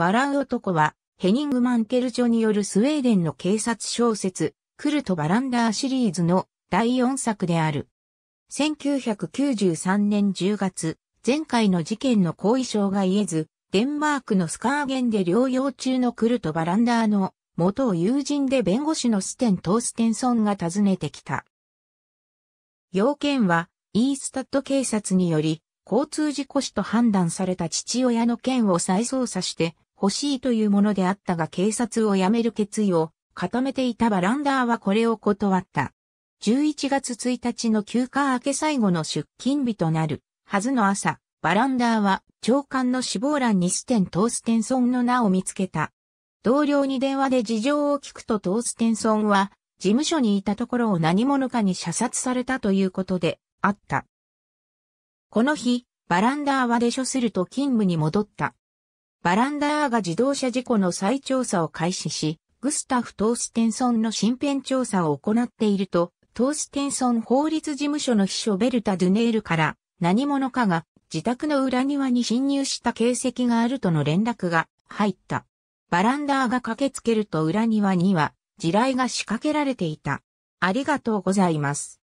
笑う男は、ヘニング・マンケル著によるスウェーデンの警察小説、クルト・バランダーシリーズの第4作である。1993年10月、前回の事件の後遺症が言えず、デンマークのスカーゲンで療養中のクルト・バランダーの元友人で弁護士のステン・トーステンソンが訪ねてきた。要件は、イースタッド警察により、交通事故死と判断された父親の件を再捜査して、欲しいというものであったが警察を辞める決意を固めていたバランダーはこれを断った。11月1日の休暇明け最後の出勤日となるはずの朝、バランダーは長官の死亡欄にステン・トーステンソンの名を見つけた。同僚に電話で事情を聞くとトーステンソンは事務所にいたところを何者かに射殺されたということであった。この日、バランダーは出所すると勤務に戻った。バランダーが自動車事故の再調査を開始し、グスタフ・トーステンソンの身辺調査を行っていると、トーステンソン法律事務所の秘書ベルタ・ドゥネールから何者かが自宅の裏庭に侵入した形跡があるとの連絡が入った。バランダーが駆けつけると裏庭には地雷が仕掛けられていた。ありがとうございます。